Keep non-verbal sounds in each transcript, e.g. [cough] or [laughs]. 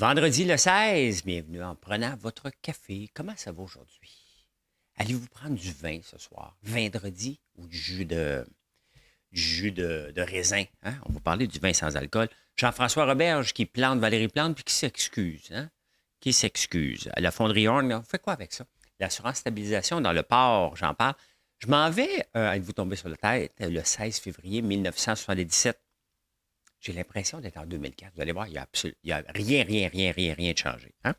Vendredi le 16, bienvenue en prenant votre café. Comment ça va aujourd'hui? Allez-vous prendre du vin ce soir, vendredi, ou du jus de, jus de, raisin? Hein? On va parler du vin sans alcool. Jean-François Roberge qui plante Valérie Plante puis qui s'excuse. Hein? Qui s'excuse. À la fonderie Horn, on fait quoi avec ça? L'assurance stabilisation dans le port, j'en parle. Je m'en vais, elle euh, vous tomber sur la tête, le 16 février 1977 j'ai l'impression d'être en 2004. Vous allez voir, il n'y a, rien, rien, rien, rien, rien de changé. Hein.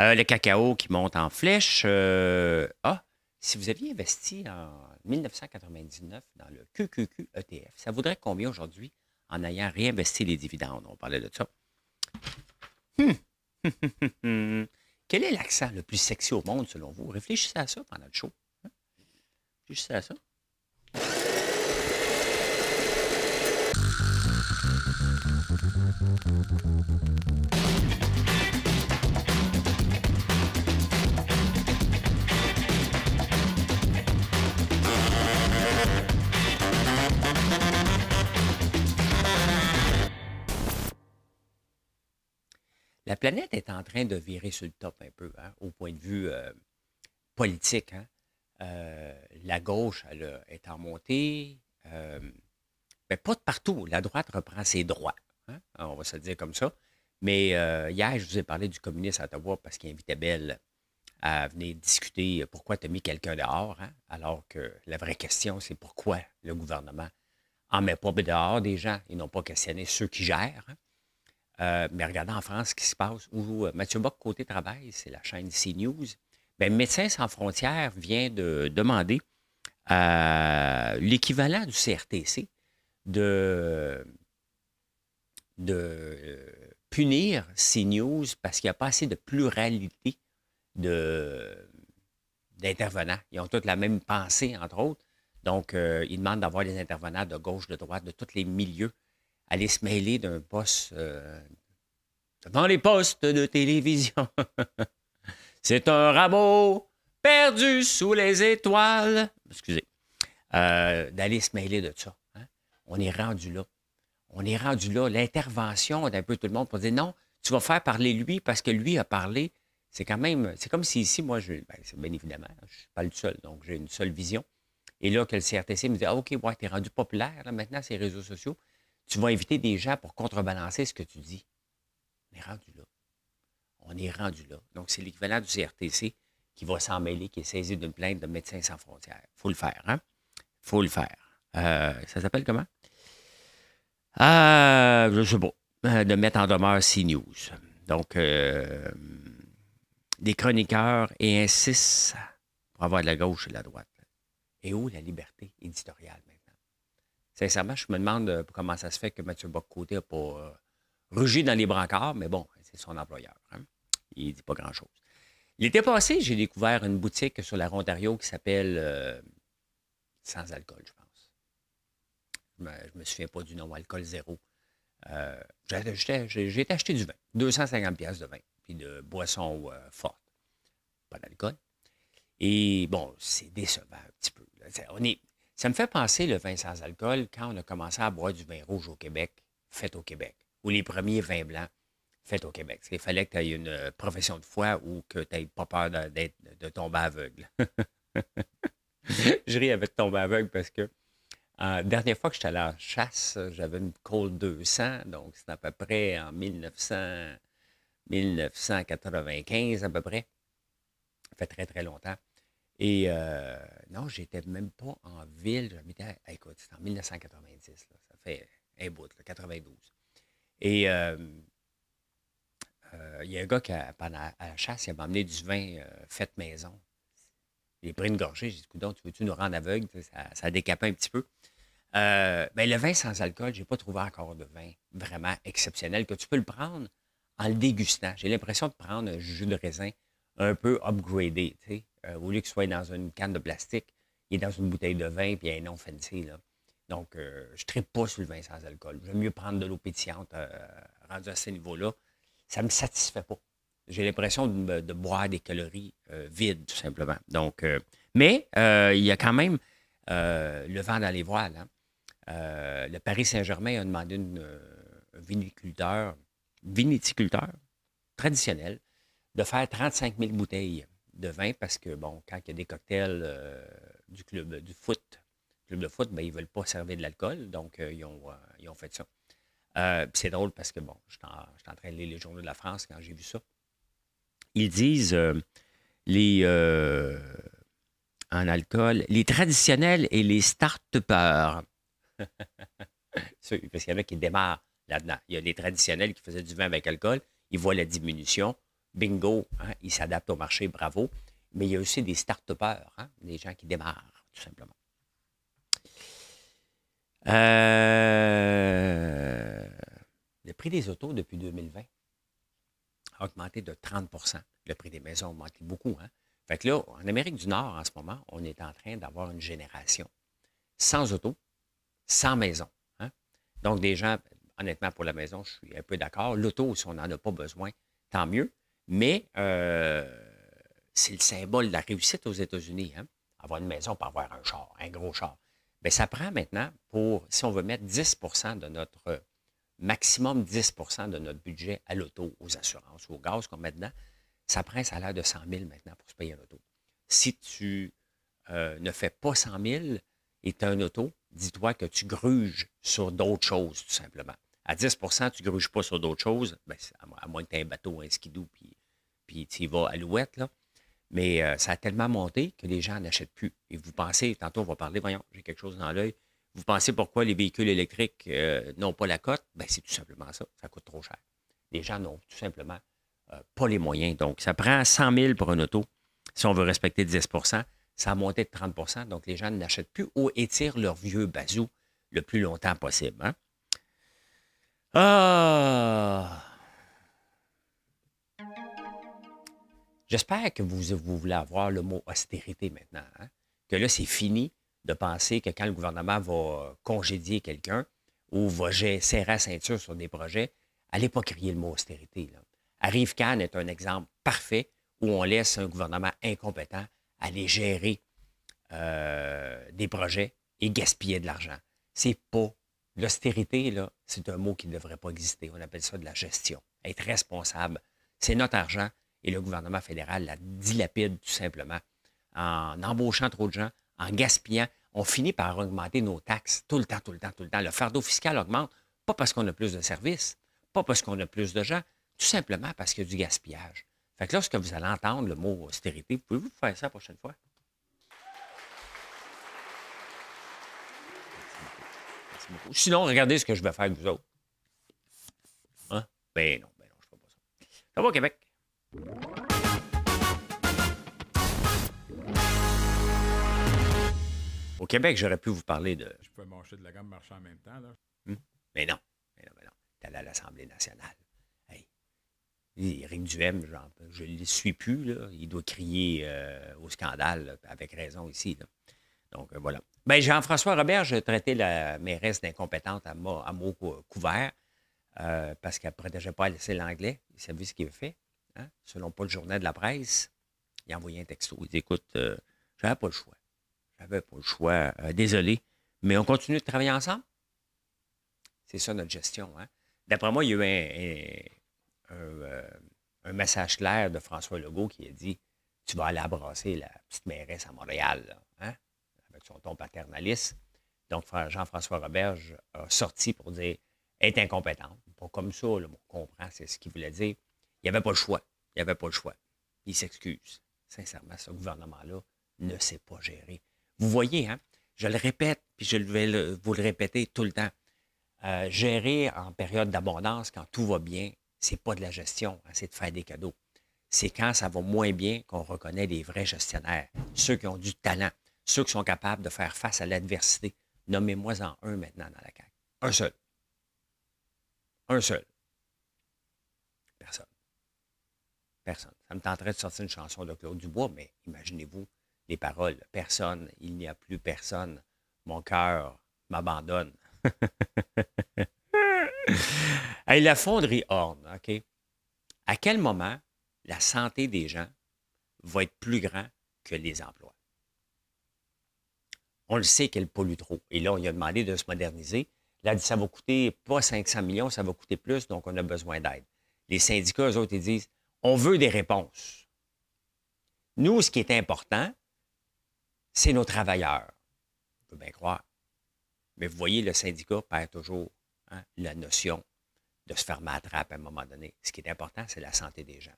Euh, le cacao qui monte en flèche. Euh, ah, si vous aviez investi en 1999 dans le QQQ ETF, ça vaudrait combien aujourd'hui en ayant réinvesti les dividendes? On parlait de ça. Hum, hum, hum, Quel est l'accent le plus sexy au monde selon vous? Réfléchissez à ça pendant le show. Hein. Réfléchissez à ça. planète est en train de virer sur le top un peu, hein, au point de vue euh, politique. Hein. Euh, la gauche euh, est en montée, mais pas de partout. La droite reprend ses droits, hein, on va se dire comme ça. Mais hier, je vous ai parlé du communiste à Ottawa parce qu'il invitait Belle à venir discuter pourquoi tu as mis quelqu'un dehors, alors que la vraie question, c'est pourquoi le gouvernement en met pas dehors des gens Ils n'ont pas questionné ceux qui gèrent. Euh, mais regardez en France ce qui se passe. Où, euh, Mathieu Bock, côté travail, c'est la chaîne CNews. Ben, Médecins sans frontières vient de demander euh, l'équivalent du CRTC de, de euh, punir CNews parce qu'il n'y a pas assez de pluralité d'intervenants. Ils ont toutes la même pensée, entre autres. Donc, ils demandent d'avoir des intervenants de gauche, de droite, de tous les milieux aller se mêler d'un poste euh, dans les postes de télévision. [laughs] C'est un rameau perdu sous les étoiles. Excusez. Euh, d'aller se mêler de ça. Hein. On est rendu là. On est rendu là. L'intervention d'un peu tout le monde pour dire non, tu vas faire parler lui parce que lui a parlé. C'est quand même. C'est comme si ici, moi, je. Ben, bien évidemment, je ne suis pas le seul, donc j'ai une seule vision. Et là, que le CRTC me dit ah, OK, ouais, tu es rendu populaire là, maintenant, ces réseaux sociaux. Tu vas inviter des gens pour contrebalancer ce que tu dis. On est rendu là. On est rendu là. Donc, c'est l'équivalent du CRTC qui va s'en mêler, qui est saisi d'une plainte de Médecins sans frontières. faut le faire, hein? faut le faire. Euh, ça s'appelle comment? Ah, je sais pas. Euh, de mettre en demeure CNews. Donc, des chroniqueurs et insistent pour avoir de la gauche et de la droite. Et où la liberté éditoriale, même? sincèrement, je me demande euh, comment ça se fait que Mathieu Boccoté n'a pas euh, rugi dans les brancards, mais bon, c'est son employeur. Hein. Il ne dit pas grand-chose. L'été passé, j'ai découvert une boutique sur la Ontario qui s'appelle euh, Sans alcool, je pense. Je ne me, souviens pas du nom, alcool zéro. j'ai acheté du vin, 250$ de vin, puis de boissons fortes. Pas d'alcool. Et bon, c'est décevant un petit peu. On est, ça me fait penser le vin sans alcool quand on a commencé à boire du vin rouge au Québec, fait au Québec, ou les premiers vins blancs faits au Québec. Il fallait que tu aies une euh, profession de foi ou que tu n'aies pas peur de, de, tomber aveugle. [laughs] je ris avec tomber aveugle parce que la euh, dernière fois que j'étais allé en chasse, j'avais une Colt 200, donc c'est à peu près en 1995 à peu près. Ça fait très, très longtemps. Et euh, non, j'étais même pas en ville. J'habitais, écoute, c'était en 1990, ça fait un bout, 92. Et euh, euh, il y a un gars qui, pendant à la chasse, il m'a amené du vin fait maison. J'ai pris une gorgée, j'ai dit, donc, tu veux-tu nous rendre aveugles? Ça, a décapé un petit peu. Mais ben, le vin sans alcool, je n'ai pas trouvé encore de vin vraiment exceptionnel que tu peux le prendre en le dégustant. J'ai l'impression de prendre un jus de raisin un peu upgradé. sais. Euh, au lieu qu'il soit dans une canne de plastique, il est dans une bouteille de vin puis un non fancy. Donc, euh, je ne tripe pas sur le vin sans alcool. J'aime mieux prendre de l'eau pétillante euh, rendue à ce niveau-là. Ça ne me satisfait pas. J'ai l'impression de, boire des calories vides, tout simplement. Donc, mais il y a quand même le vent dans les voiles. Hein. le Paris Saint-Germain a demandé une, un viniculteur, traditionnel de faire 35 000 bouteilles de vin parce que, bon, quand il y a des cocktails euh, du club du foot, club de foot, ben, ils ne veulent pas servir de l'alcool, donc euh, euh, ils, ont, fait ça. c'est drôle parce que, bon, je suis en, train de lire les journaux de la France quand j'ai vu ça. Ils disent les, en alcool, les traditionnels et les start-upers. [laughs] parce qu'il y en a qui démarrent là-dedans. Il y a les traditionnels qui faisaient du vin avec alcool, ils voient la diminution, bingo, hein, ils s'adaptent au marché, bravo. Mais il y a aussi des start-upers, hein, des gens qui démarrent, tout simplement. Euh, le prix des autos depuis 2020 a augmenté de 30 Le prix des maisons a augmenté beaucoup. Hein. Fait que là, en Amérique du Nord, en ce moment, on est en train d'avoir une génération sans auto, sans maison. Donc, des gens, honnêtement, pour la maison, je suis un peu d'accord. L'auto, si on n'en a pas besoin, tant mieux. Mais euh, c'est le symbole de la réussite aux États-Unis. Hein. Avoir une maison, pas avoir un char, un gros char. Mais ça prend maintenant pour, si on veut mettre 10 de notre euh, maximum 10 de notre budget à l'auto, aux assurances, au gaz qu'on met dedans, ça prend un salaire de 100 000 maintenant pour se payer un auto. Si tu euh, ne fais pas 100 000 et tu as un auto, dis-toi que tu gruges sur d'autres choses, tout simplement. À 10 tu ne gruges pas sur d'autres choses, ben, à moins que tu aies un bateau, un skidoo, puis puis tu y vas à l'ouette, là. Mais euh, ça a tellement monté que les gens n'achètent plus. Et vous pensez, tantôt on va parler, voyons, j'ai quelque chose dans l'œil. Vous pensez pourquoi les véhicules électriques euh, n'ont pas la cote? Bien, c'est tout simplement ça. Ça coûte trop cher. Les gens n'ont tout simplement euh, pas les moyens. Donc, ça prend 100 000 pour une auto. Si on veut respecter 10 ça a monté de 30 Donc, les gens n'achètent plus ou étirent leur vieux bazou le plus longtemps possible. Hein. Ah! J'espère que vous, voulez avoir le mot austérité maintenant. Hein. Que là, c'est fini de penser que quand le gouvernement va congédier quelqu'un ou va serrer la ceinture sur des projets, n'allez pas crier le mot austérité. Arrive Cannes est un exemple parfait où on laisse un gouvernement incompétent aller gérer euh, des projets et gaspiller de l'argent. C'est pas. L'austérité, là, c'est un mot qui ne devrait pas exister. On appelle ça de la gestion. Être responsable. C'est notre argent et le gouvernement fédéral la dilapide tout simplement en embauchant trop de gens, en gaspillant. On finit par augmenter nos taxes tout le temps, tout le temps, tout le temps. Le fardeau fiscal augmente, pas parce qu'on a plus de services, pas parce qu'on a plus de gens, tout simplement parce qu'il y a du gaspillage. Fait que lorsque vous allez entendre le mot austérité, pouvez-vous faire ça la prochaine fois? Sinon, regardez ce que je vais faire avec vous autres. Hein? Ben non, ben non, je ne fais pas ça. Ça va, Québec? Au Québec, j'aurais pu vous parler de. Je pouvais marcher de la gamme marchant en même temps, là. Hmm? Mais non. Mais non, mais non. T'es allé à l'Assemblée nationale. Hey. rime Duhem, genre, je ne le suis plus, là. Il doit crier euh, au scandale, avec raison ici, Donc, euh, voilà. Ben, Jean-François Robert, je traitais la mairesse d'incompétente à, mots, couvert euh, parce qu'elle ne protégeait pas laisser l'anglais. Il savait ce qu'il a fait. Hein, selon pas le journal de la presse, il a envoyé un texto. Il dit Écoute, je euh, j'avais pas le choix. J'avais pas le choix. Euh, désolé, mais on continue de travailler ensemble. C'est ça notre gestion. Hein. D'après moi, il y a eu un, euh, un, message clair de François Legault qui a dit Tu vas aller abrasser la petite mairesse à Montréal, hein, avec son ton paternaliste. Donc, Jean-François Roberge a sorti pour dire est incompétente. Pas comme ça, là, on comprend, c'est ce qu'il voulait dire. Il n'y avait pas le choix. Il n'y avait pas le choix. Il s'excuse. Sincèrement, ce gouvernement-là ne sait pas gérer. Vous voyez, hein, je le répète, puis je vais vous le répéter tout le temps. Euh, gérer en période d'abondance, quand tout va bien, c'est pas de la gestion, hein, c'est de faire des cadeaux. C'est quand ça va moins bien qu'on reconnaît les vrais gestionnaires, ceux qui ont du talent, ceux qui sont capables de faire face à l'adversité. Nommez-moi-en un maintenant dans la CAQ. Un seul. Un seul. Personne. Personne. Ça me tenterait de sortir une chanson de Claude Dubois, mais imaginez-vous les paroles. Personne, il n'y a plus personne. Mon cœur m'abandonne. [laughs] la fonderie Horn, OK? À quel moment la santé des gens va être plus grande que les emplois? On le sait qu'elle pollue trop. Et là, on lui a demandé de se moderniser. Là, dit, ça va coûter pas 500 millions, ça va coûter plus, donc on a besoin d'aide. Les syndicats, eux autres, ils disent, on veut des réponses. Nous, ce qui est important, c'est nos travailleurs. On peut bien croire. Mais vous voyez, le syndicat perd toujours hein, la notion de se faire matrape à un moment donné. Ce qui est important, c'est la santé des gens.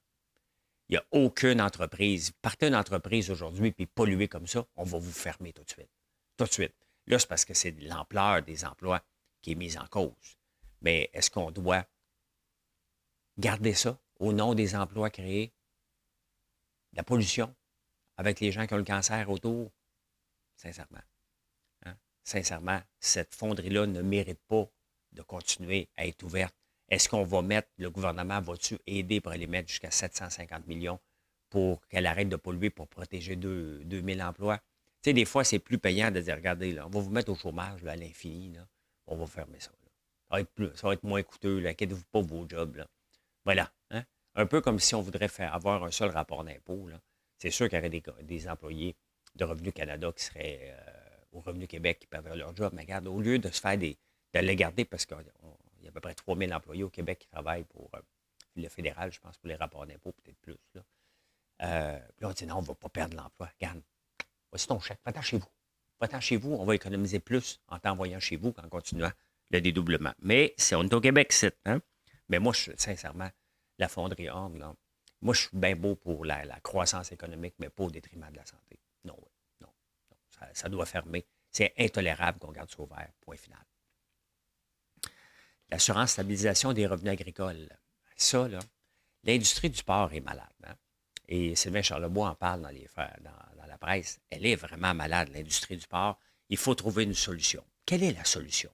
Il n'y a aucune entreprise. Partez une entreprise aujourd'hui puis polluez comme ça, on va vous fermer tout de suite. Tout de suite. Là, c'est parce que c'est l'ampleur des emplois qui est mise en cause. Mais est-ce qu'on doit garder ça au nom des emplois créés, la pollution avec les gens qui ont le cancer autour. Sincèrement. Hein? Sincèrement, cette fonderie-là ne mérite pas de continuer à être ouverte. Est-ce qu'on va mettre, le gouvernement va-tu aider pour aller mettre jusqu'à 750 millions pour qu'elle arrête de polluer pour protéger 2000 emplois? Tu sais, des fois, c'est plus payant de dire, regardez, là, on va vous mettre au chômage à l'infini, on va fermer ça. Ça, va être moins coûteux, inquiétez-vous pas vos jobs. Là. Voilà. Hein. Un peu comme si on voudrait faire avoir un seul rapport d'impôt. C'est sûr qu'il y aurait des, employés de Revenu Canada qui seraient euh, au Revenu Québec qui perdraient leur job. Mais regarde, au lieu de se faire des. de les garder, parce qu'il y a à peu près 3000 employés au Québec qui travaillent pour euh, le fédéral, je pense, pour les rapports d'impôt, peut-être plus. Euh, là. on dit non, on ne va pas perdre l'emploi. Regarde, voici ton chèque, va-t'en chez vous. va chez vous, on va économiser plus en t'envoyant chez vous qu'en continuant le dédoublement. Mais c'est « on est au Québec, c'est. Hein? Mais moi, sincèrement, la fonderie Orne, là, moi, je suis bien beau pour la, croissance économique, mais pas au détriment de la santé. Non, non, ça, doit fermer. C'est intolérable qu'on garde ça ouvert, point final. L'assurance stabilisation des revenus agricoles. Ça, là, l'industrie du porc est malade. Hein. Et Sylvain Charlebois en parle dans, dans la presse. Elle est vraiment malade, l'industrie du porc. Il faut trouver une solution. Quelle est la solution?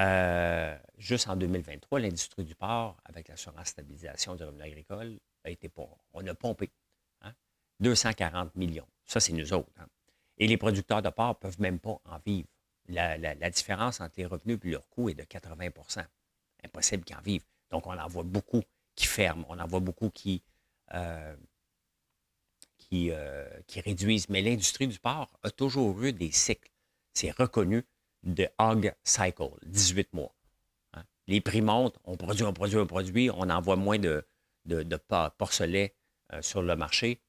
Euh, juste en 2023, l'industrie du porc, avec l'assurance stabilisation du revenu agricole, a été pour, on a pompé 240 hein, millions. Ça, c'est nous autres. Hein. Et les producteurs de porc ne peuvent même pas en vivre. La, différence entre les revenus et leur coût est de 80 Impossible qu'ils en vivent. Donc, on en voit beaucoup qui ferment, on en voit beaucoup qui, euh, euh, qui réduisent. Mais l'industrie du porc a toujours eu des cycles. C'est reconnu de hog cycle, 18 mois. Hein? Les prix montent, on produit, on produit, on produit, on envoie moins de, de, porcelets euh, sur le marché.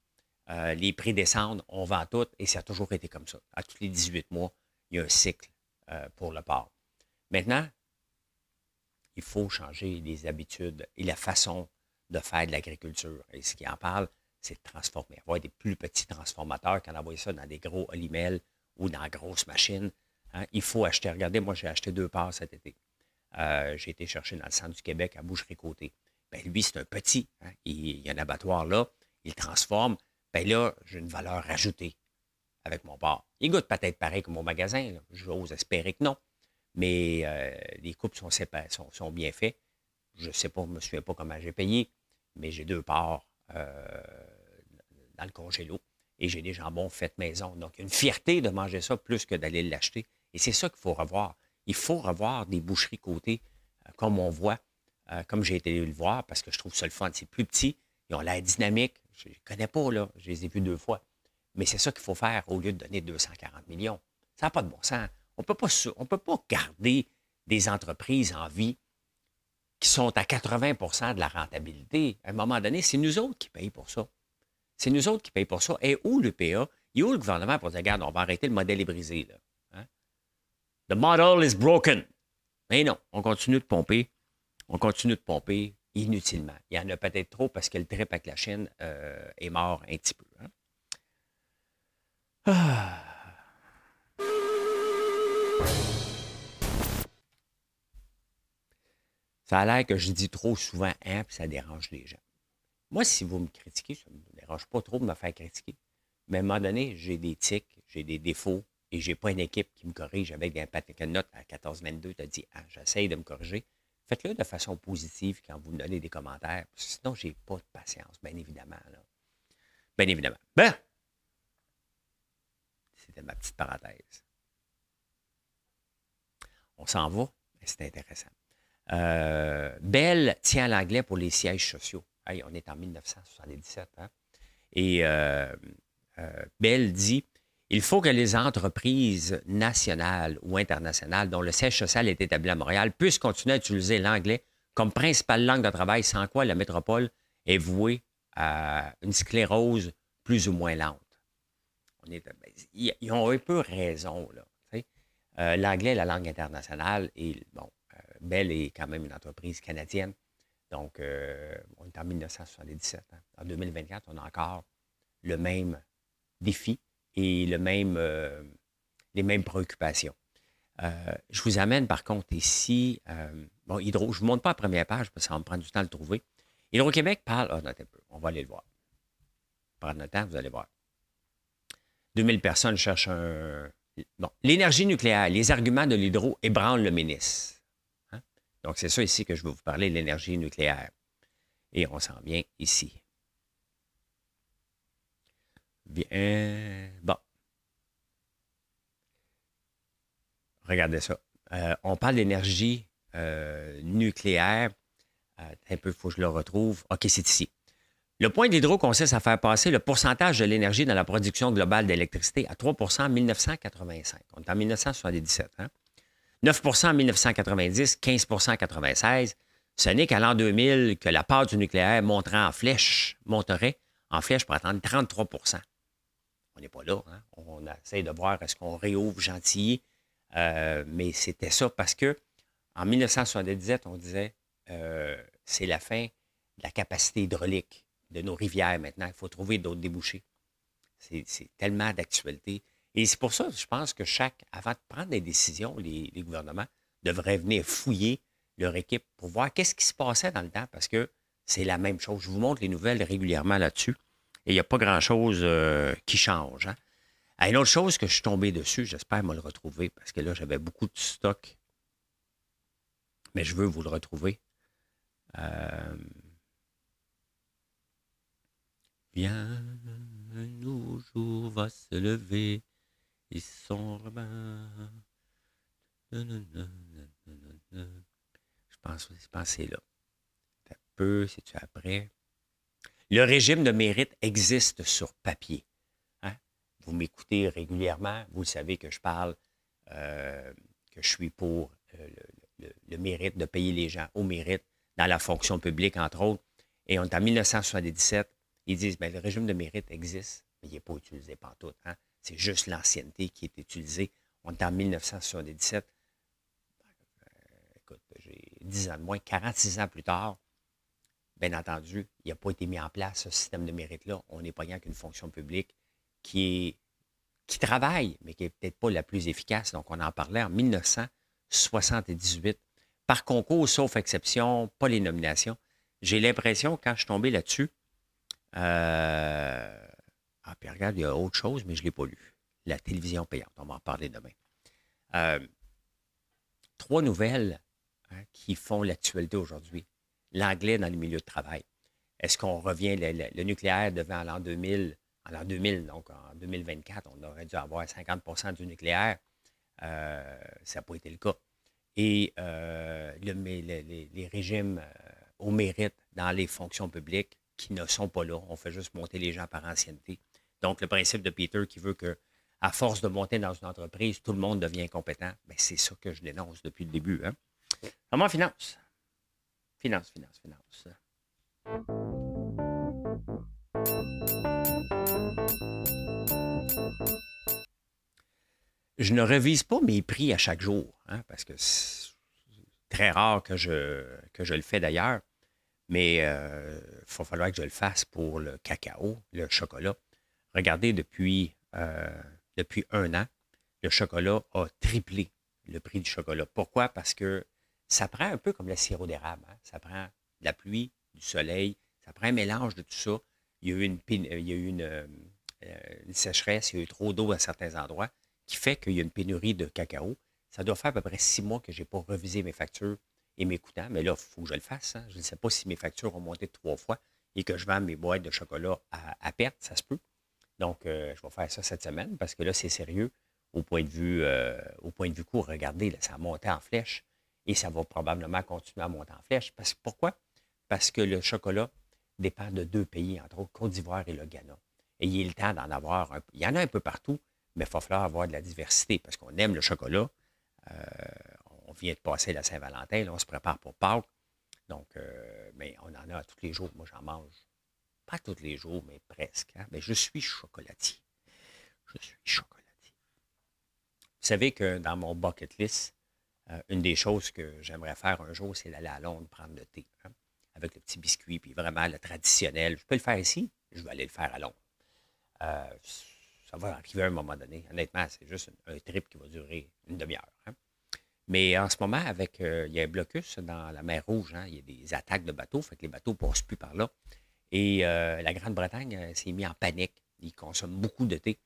Euh, les prix descendent, on vend tout, et ça a toujours été comme ça. À tous les 18 mois, il y a un cycle euh, pour le porc. Maintenant, il faut changer les habitudes et la façon de faire de l'agriculture. Et ce qui en parle, c'est de transformer, avoir des plus petits transformateurs qu'en envoyer ça dans des gros olimels ou dans grosses machines. Hein, il faut acheter. Regardez, moi, j'ai acheté deux parts cet été. Euh, j'ai été chercher dans le centre du Québec, à Boucherie-Côté. Ben, lui, c'est un petit. Hein. il, y a un abattoir là, il transforme. Bien là, j'ai une valeur ajoutée avec mon part. Il goûte peut-être pareil que mon magasin. J'ose espérer que non. Mais euh, les coupes sont, sont, bien faites. Je ne sais pas, je me souviens pas comment j'ai payé, mais j'ai deux parts euh, dans le congélo et j'ai des jambons faits maison. Donc, une fierté de manger ça plus que d'aller l'acheter et c'est ça qu'il faut revoir. Il faut revoir des boucheries côté euh, comme on voit, euh, comme j'ai été le voir, parce que je trouve ça le fun. C'est plus petit, ils ont l'air dynamique. Je ne connais pas, là. Je les ai vus deux fois. Mais c'est ça qu'il faut faire au lieu de donner 240 millions. Ça n'a pas de bon sens. On ne peut pas garder des entreprises en vie qui sont à 80 de la rentabilité. À un moment donné, c'est nous autres qui payons pour ça. C'est nous autres qui payons pour ça. Et où l'EPA, et où le gouvernement pour dire, regarde, on va arrêter, le modèle est brisé. Là. The model is broken. Mais non, on continue de pomper. On continue de pomper inutilement. Il y en a peut-être trop parce que le trip avec la chaîne euh, est mort un petit peu. Hein. Ah. Ça a l'air que je dis trop souvent hein, puis ça dérange les gens. Moi, si vous me critiquez, ça ne me dérange pas trop de me faire critiquer. Mais à un moment donné, j'ai des tics, j'ai des défauts, et je n'ai pas une équipe qui me corrige avec un paquet notes à 14-22, tu as dit, ah, j'essaye de me corriger. Faites-le de façon positive quand vous me donnez des commentaires. Sinon, je n'ai pas de patience, bien évidemment. Là. Bien évidemment. Ben! C'était ma petite parenthèse. On s'en va, c'est intéressant. Euh, Belle Bell tient l'anglais pour les sièges sociaux. Hey, on est en 1977. Hein? Et euh, euh dit il faut que les entreprises nationales ou internationales dont le siège social est établi à Montréal puissent continuer à utiliser l'anglais comme principale langue de travail, sans quoi la métropole est vouée à une sclérose plus ou moins lente. ils, ont un peu raison. Euh, l'anglais est la langue internationale et, bon, euh, Bell est quand même une entreprise canadienne. Donc, euh, on est en 1977. Hein. En 2024, on a encore le même défi et le même, euh, les mêmes préoccupations. Euh, je vous amène par contre ici, euh, bon, Hydro, je ne vous montre pas la première page parce que ça va me prendre du temps de le trouver. Hydro-Québec parle, ah, on va aller le voir. Prendre le temps, vous allez voir. 2000 personnes cherchent un... Bon, l'énergie nucléaire, les arguments de l'hydro ébranlent le ministre. Hein. Donc, c'est ça ici que je vais vous parler, l'énergie nucléaire. Et on s'en vient ici. Bien. Bon. Regardez ça. Euh, on parle d'énergie euh, nucléaire. Euh, un peu, il faut que je le retrouve. OK, c'est ici. Le point d'hydro consiste à faire passer le pourcentage de l'énergie dans la production globale d'électricité à 3 en 1985. On est en 1977. 9 hein? en 1990, 15 en 1996. Ce n'est qu'à l'an 2000 que la part du nucléaire monterait en flèche, monterait en flèche pour atteindre 33 on n'est pas là. Hein. On essaie de voir est-ce qu'on réouvre Gentilly. Euh, mais c'était ça parce que en 1977, on disait euh, c'est la fin de la capacité hydraulique de nos rivières maintenant. Il faut trouver d'autres débouchés. C'est tellement d'actualité. Et c'est pour ça, je pense que chaque, avant de prendre des décisions, les, les gouvernements devraient venir fouiller leur équipe pour voir qu'est-ce qui se passait dans le temps parce que c'est la même chose. Je vous montre les nouvelles régulièrement là-dessus et il n'y a pas grand-chose euh, qui change. Hein. Ah, une autre chose que je suis tombé dessus, j'espère me le retrouver, parce que là, j'avais beaucoup de stock. Mais je veux vous le retrouver. Euh... un nouveau jour va se lever. Ils sont Je pense, je pense que c'est là. Un peu, si tu après? Le régime de mérite existe sur papier. Hein? Vous m'écoutez régulièrement, vous savez que je parle, euh, que je suis pour euh, le, mérite de payer les gens au mérite dans la fonction publique, entre autres. Et on est en 1977, ils disent, bien, le régime de mérite existe, mais il n'est pas utilisé par hein? C'est juste l'ancienneté qui est utilisée. On est en 1977. Euh, écoute, j'ai 10 ans de moins, 46 ans plus tard, bien entendu, il n'a pas été mis en place ce système de mérite-là. On n'est pas qu'une fonction publique qui, travaille, mais qui n'est peut-être pas la plus efficace. Donc, on en parlait en 1978. Par concours, sauf exception, pas les nominations. J'ai l'impression, quand je suis tombé là-dessus, euh, ah, puis regarde, il y a autre chose, mais je ne l'ai pas lu. La télévision payante, on va en parler demain. Euh, trois nouvelles hein, qui font l'actualité aujourd'hui l'anglais dans le milieu de travail. Est-ce qu'on revient le, nucléaire devant l'an 2000? En l'an 2000, donc en 2024, on aurait dû avoir 50 du nucléaire. Euh, ça n'a pas été le cas. Et euh, les, régimes euh, au mérite dans les fonctions publiques qui ne sont pas là. On fait juste monter les gens par ancienneté. Donc, le principe de Peter qui veut que, à force de monter dans une entreprise, tout le monde devient compétent, ben, c'est ça que je dénonce depuis le début. Hein? Comment finance? Finance, finance, finance. Je ne revise pas mes prix à chaque jour, hein, parce que c'est très rare que je, que je le fais d'ailleurs, mais il euh, va falloir que je le fasse pour le cacao, le chocolat. Regardez, depuis, euh, depuis un an, le chocolat a triplé le prix du chocolat. Pourquoi? Parce que ça prend un peu comme le sirop d'érable. Hein. Ça prend de la pluie, du soleil, ça prend un mélange de tout ça. Il y a eu une, il euh, euh, une, sécheresse, il y a eu trop d'eau à certains endroits, qui fait qu'il y a une pénurie de cacao. Ça doit faire à peu près six mois que je n'ai pas revisé mes factures et mes coûts. mais là, il faut que je le fasse. Hein. Je ne sais pas si mes factures ont monté trois fois et que je vends mes boîtes de chocolat à, perte, ça se peut. Donc, euh, je vais faire ça cette semaine parce que là, c'est sérieux au point de vue, au point de vue court. Regardez, ça a monté en flèche. Et ça va probablement continuer à monter en flèche. Parce, pourquoi? Parce que le chocolat dépend de deux pays, entre autres, Côte d'Ivoire et le Ghana. Et il le temps d'en avoir un peu. Il y en a un peu partout, mais il va falloir avoir de la diversité parce qu'on aime le chocolat. Euh, on vient de passer la Saint-Valentin, on se prépare pour Pâques. Donc, euh, mais on en a tous les jours. Moi, j'en mange pas tous les jours, mais presque. Hein. Mais je suis chocolatier. Je suis chocolatier. Vous savez que dans mon bucket list, euh, une des choses que j'aimerais faire un jour, c'est d'aller à Londres prendre le thé, hein, avec le petit biscuit, puis vraiment le traditionnel. Je peux le faire ici, je vais aller le faire à Londres. Euh, ça va arriver à un moment donné. Honnêtement, c'est juste un, trip qui va durer une demi-heure. Hein. Mais en ce moment, avec euh, il y a un blocus dans la mer Rouge, hein, il y a des attaques de bateaux, fait que les bateaux ne passent plus par là. Et la Grande-Bretagne s'est mise en panique. Ils consomment beaucoup de thé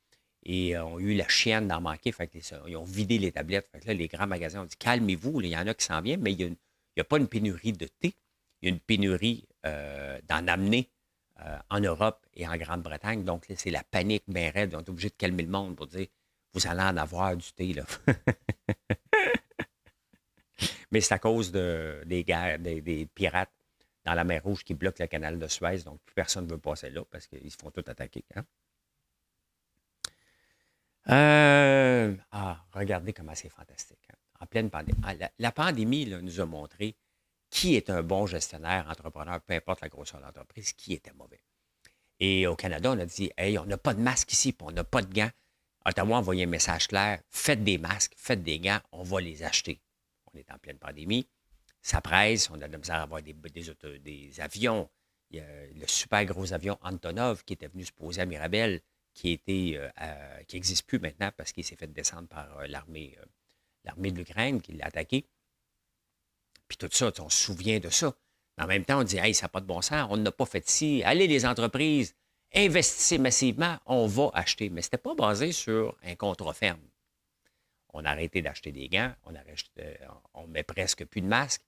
et euh, ont eu la chienne d'en manquer. ils ont vidé les tablettes. les grands magasins ont dit calmez-vous, il y en a qui s'en viennent, mais il n'y a, pas une pénurie de thé. Il y a une pénurie euh, d'en amener euh, en Europe et en Grande-Bretagne. Donc, c'est la panique mais ils ont est obligé de calmer le monde pour dire vous allez en avoir du thé. Là. [laughs] mais c'est à cause des guerres, des, pirates dans la mer Rouge qui bloquent le canal de Suez. Donc, plus personne ne veut passer là parce qu'ils se font tout attaquer. Hein. Euh, ah, regardez comment c'est fantastique. Hein. En pleine pandémie. Ah, la, pandémie nous a montré qui est un bon gestionnaire, entrepreneur, peu importe la grosseur de l'entreprise, qui était mauvais. Et au Canada, on a dit Hey, on n'a pas de masques ici, puis on n'a pas de gants. Ottawa a envoyé un message clair faites des masques, faites des gants, on va les acheter. On est en pleine pandémie, ça presse, on a de la misère à avoir des, avions. le super gros avion Antonov qui était venu se poser à Mirabel qui, était, euh, qui existe plus maintenant parce qu'il s'est fait descendre par euh, euh, l'armée, de l'Ukraine qui l'a attaqué. Puis tout ça, on se souvient de ça. Mais en même temps, on dit, hey, ça n'a pas de bon sens, on n'a pas fait ci. Allez, les entreprises, investissez massivement, on va acheter. Mais ce n'était pas basé sur un contrat ferme. On a arrêté d'acheter des gants, on, a on met presque plus de masques.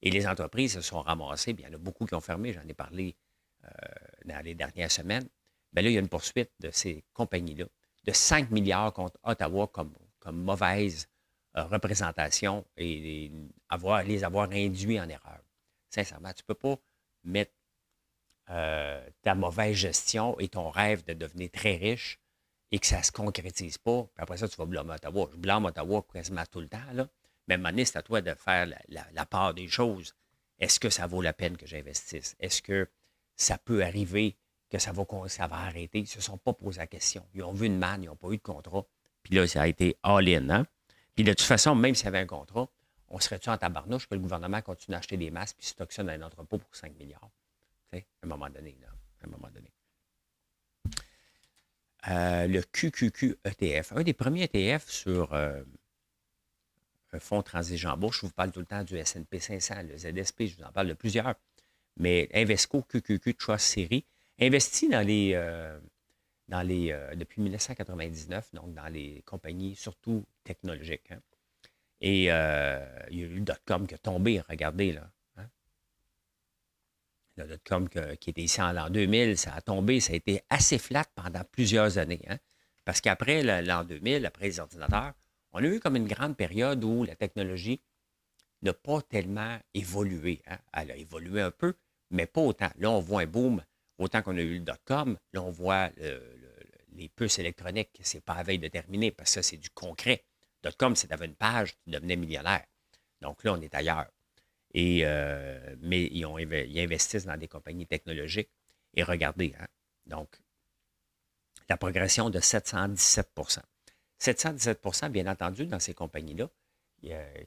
Et les entreprises se sont ramassées. Bien, il y en a beaucoup qui ont fermé, j'en ai parlé dans les dernières semaines. Bien là, il y a une poursuite de ces compagnies-là de 5 milliards contre Ottawa comme, comme mauvaise euh, représentation et, avoir, les avoir induits en erreur. Sincèrement, tu ne peux pas mettre euh, ta mauvaise gestion et ton rêve de devenir très riche et que ça ne se concrétise pas. Puis après ça, tu vas blâmer Ottawa. Je blâme Ottawa quasiment tout le temps. Là. Mais maintenant, c'est à toi de faire la part des choses. Est-ce que ça vaut la peine que j'investisse? Est-ce que ça peut arriver que ça va, arrêter. Ils ne se sont pas posé la question. Ils ont vu une manne, ils n'ont pas eu de contrat. Puis là, ça a été all-in. Hein. Puis de toute façon, même s'il y avait un contrat, on serait-tu en tabarnouche que le gouvernement continue d'acheter des masques puis dans un entrepôt pour 5 milliards? Tu à un moment donné, là. un moment donné. Euh, le QQQ ETF, un des premiers ETF sur un euh, fonds transigeant bourse. Je vous parle tout le temps du S&P 500, le ZSP, je vous en parle de plusieurs. Mais Invesco QQQ Trust Series, investi dans les, euh, dans les euh, depuis 1999, donc dans les compagnies surtout technologiques. Hein. Et euh, il y a eu le dot-com qui a tombé, regardez là. Hein. Le dot-com qui était ici en l'an 2000, ça a tombé, ça a été assez flat pendant plusieurs années. Hein. Parce qu'après l'an 2000, après les ordinateurs, on a eu comme une grande période où la technologie n'a pas tellement évolué. Elle a évolué un peu, mais pas autant. Là, on voit un boom Autant qu'on a eu le dot-com, là, on voit euh, les puces électroniques, c'est pas à veille de terminer parce que ça, c'est du concret. Dot-com, c'est une page, qui devenait millionnaire. Donc là, on est ailleurs. Et, euh, mais ils, investissent dans des compagnies technologiques. Et regardez, hein, donc, la progression de 717 717 bien entendu, dans ces compagnies-là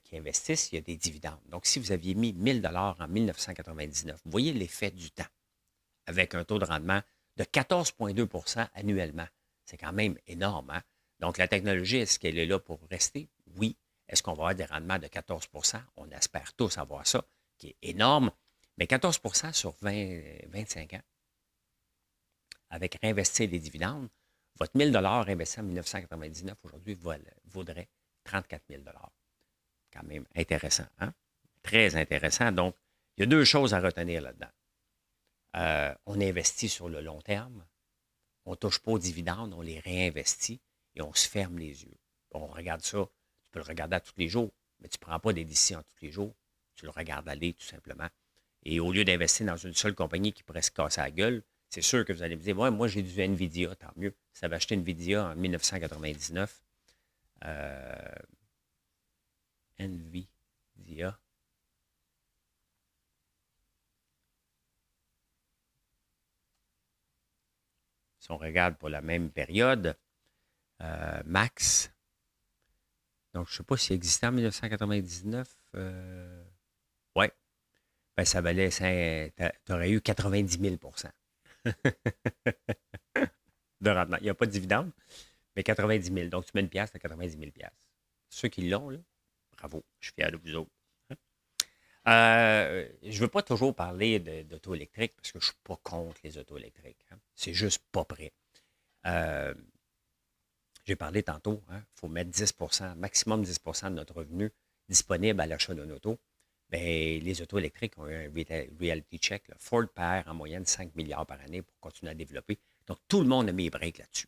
qui investissent, il y a des dividendes. Donc, si vous aviez mis 1000 en 1999, vous voyez l'effet du temps avec un taux de rendement de 14,2 annuellement. C'est quand même énorme. Hein? Donc, la technologie, est-ce qu'elle est là pour rester? Oui. Est-ce qu'on va avoir des rendements de 14 On espère tous avoir ça, qui est énorme. Mais 14 sur 20, 25 ans, avec réinvestir des dividendes, votre 1 000 investi en 1999 aujourd'hui vaudrait 34 000 Quand même intéressant. Hein? Très intéressant. Donc, il y a deux choses à retenir là-dedans. Euh, on investit sur le long terme, on ne touche pas aux dividendes, on les réinvestit et on se ferme les yeux. On regarde ça, tu peux le regarder à tous les jours, mais tu ne prends pas des décisions tous les jours, tu le regardes aller tout simplement. Et au lieu d'investir dans une seule compagnie qui pourrait se casser la gueule, c'est sûr que vous allez me dire, moi j'ai du Nvidia, tant mieux. Ça va acheter Nvidia en 1999. Euh, Nvidia. on regarde pour la même période, euh, Max. Donc, je ne sais pas s'il existait en 1999. Oui, euh, ouais. Ben, ça valait. Tu aurais eu 90 000 [laughs] de rendement. Il n'y a pas de dividende, mais 90 000. Donc, tu mets une pièce, tu as 90 000 Ceux qui l'ont, là, bravo. Je suis fier de vous autres. Euh, je ne veux pas toujours parler d'auto électrique parce que je ne suis pas contre les auto électriques. Hein. C'est juste pas prêt. Euh, j'ai parlé tantôt, il hein, faut mettre 10 maximum 10 de notre revenu disponible à l'achat d'un auto. Bien, les autos électriques ont eu un reality check. Ford perd en moyenne 5 milliards par année pour continuer à développer. Donc, tout le monde a mis les breaks là-dessus.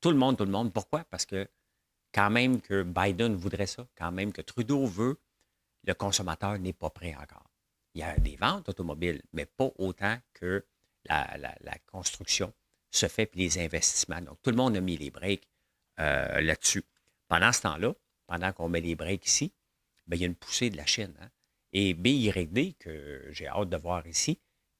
Tout le monde, tout le monde. Pourquoi? Parce que quand même que Biden voudrait ça, quand même que Trudeau veut, le consommateur n'est pas prêt encore. Il y a des ventes automobiles, mais pas autant que la, construction se fait, puis les investissements. Donc, tout le monde a mis les breaks euh, là-dessus. Pendant ce temps-là, pendant qu'on met les breaks ici, ben, il y a une poussée de la Chine. Hein? Et BYD, que j'ai hâte de voir ici,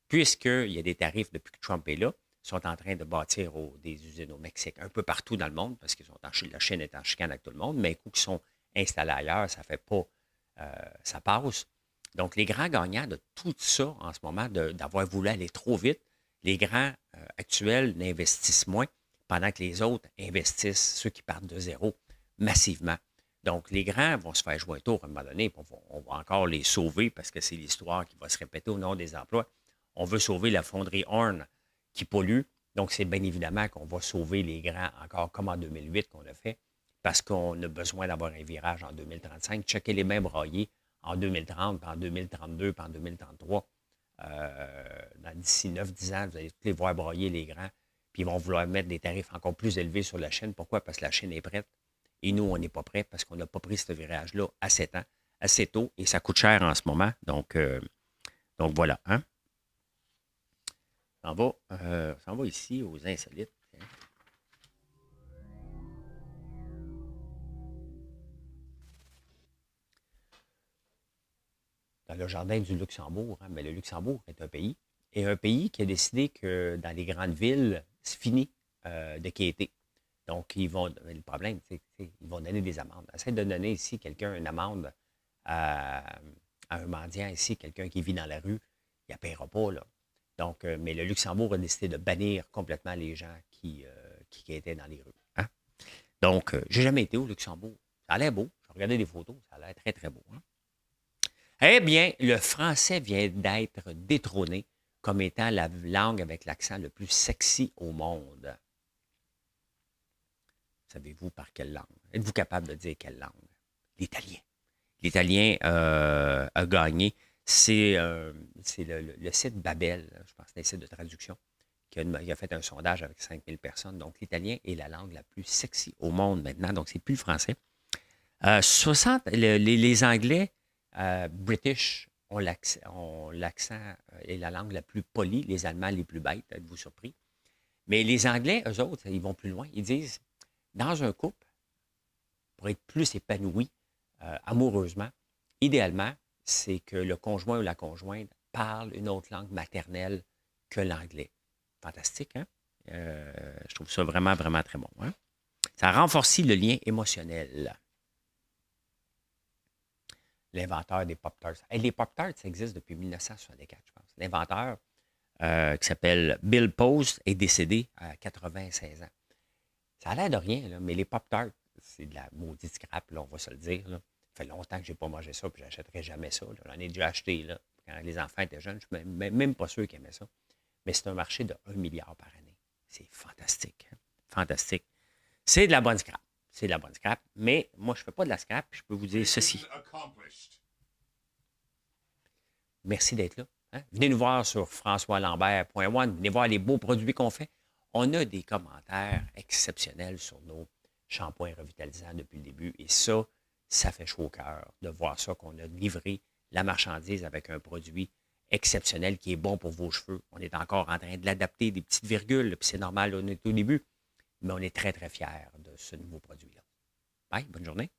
puisqu'il y a des tarifs depuis que Trump est là, sont en train de bâtir des usines au Mexique, un peu partout dans le monde, parce qu'ils sont en la Chine est en chicane avec tout le monde, mais un coup qui sont installés ailleurs, ça fait pas, euh, ça passe. Donc, les grands gagnants de tout ça en ce moment, d'avoir voulu aller trop vite, les grands euh, actuels n'investissent moins pendant que les autres investissent, ceux qui partent de zéro, massivement. Donc, les grands vont se faire jouer un tour à un moment donné. On va, encore les sauver parce que c'est l'histoire qui va se répéter au nom des emplois. On veut sauver la fonderie Horn qui pollue. Donc, c'est bien évidemment qu'on va sauver les grands encore comme en 2008 qu'on l'a fait parce qu'on a besoin d'avoir un virage en 2035. Checker les mêmes broyées en 2030, en 2032, en 2033. Euh, dans d'ici 9-10 ans, vous allez tous les voir broyer les grands, puis ils vont vouloir mettre des tarifs encore plus élevés sur la chaîne. Pourquoi? Parce que la chaîne est prête. Et nous, on n'est pas prêts parce qu'on n'a pas pris ce virage-là à 7 ans, assez tôt, et ça coûte cher en ce moment. Donc, euh, donc voilà. Hein? Ça euh, ça va ici aux insolites. Ben, le jardin du Luxembourg, hein, mais le Luxembourg est un pays, et un pays qui a décidé que dans les grandes villes, c'est fini euh, de quitter. Donc, ils vont, le problème, c'est qu'ils vont donner des amendes. Essaye de donner ici quelqu'un une amende euh, à, un mendiant ici, quelqu'un qui vit dans la rue, il ne paiera pas, Donc, euh, mais le Luxembourg a décidé de bannir complètement les gens qui, étaient dans les rues. Hein. Donc, je j'ai jamais été au Luxembourg. Ça a l'air beau. J'ai regardé des photos, ça a l'air très, très beau. Hein. Eh bien, le français vient d'être détrôné comme étant la langue avec l'accent le plus sexy au monde. Savez-vous par quelle langue? Êtes-vous capable de dire quelle langue? L'italien. L'Italien euh, a gagné. C'est euh, le, site Babel, je pense, c'est un site de traduction, qui a, fait un sondage avec 5000 personnes. Donc, l'italien est la langue la plus sexy au monde maintenant. Donc, c'est plus le français. Euh, les Anglais euh, British ont l'accent et euh, la langue la plus polie, les Allemands les plus bêtes, êtes-vous surpris? Mais les Anglais, eux autres, ils vont plus loin. Ils disent, dans un couple, pour être plus épanoui euh, amoureusement, idéalement, c'est que le conjoint ou la conjointe parle une autre langue maternelle que l'anglais. Fantastique, hein? je trouve ça vraiment, vraiment très bon. Hein? Ça renforce le lien émotionnel l'inventeur des Pop Tarts. les Pop Tarts existe depuis 1964, je pense. L'inventeur, euh, qui s'appelle Bill Post, est décédé à 96 ans. Ça a l'air de rien, mais les Pop Tarts, c'est de la maudite scrape, on va se le dire. Ça fait longtemps que je n'ai pas mangé ça, puis n'achèterai jamais ça. J'en ai dû acheter. quand les enfants étaient jeunes. Je ne suis même pas sûr qu'ils aimaient ça. Mais c'est un marché de 1 milliard par année. C'est fantastique. Hein. Fantastique. C'est de la bonne scrap c'est de la bonne scrap. Mais moi, je ne fais pas de la scrap. Je peux vous dire ceci. Merci d'être là. Hein. Venez nous voir sur françoislambert.one. Venez voir les beaux produits qu'on fait. On a des commentaires exceptionnels sur nos shampoings revitalisants depuis le début. Et ça, ça fait chaud au cœur de voir ça, qu'on a livré la marchandise avec un produit exceptionnel qui est bon pour vos cheveux. On est encore en train de l'adapter, des petites virgules, puis c'est normal, on est au début. Mais on est très, très fiers de ce nouveau produit-là. Bye, bonne journée.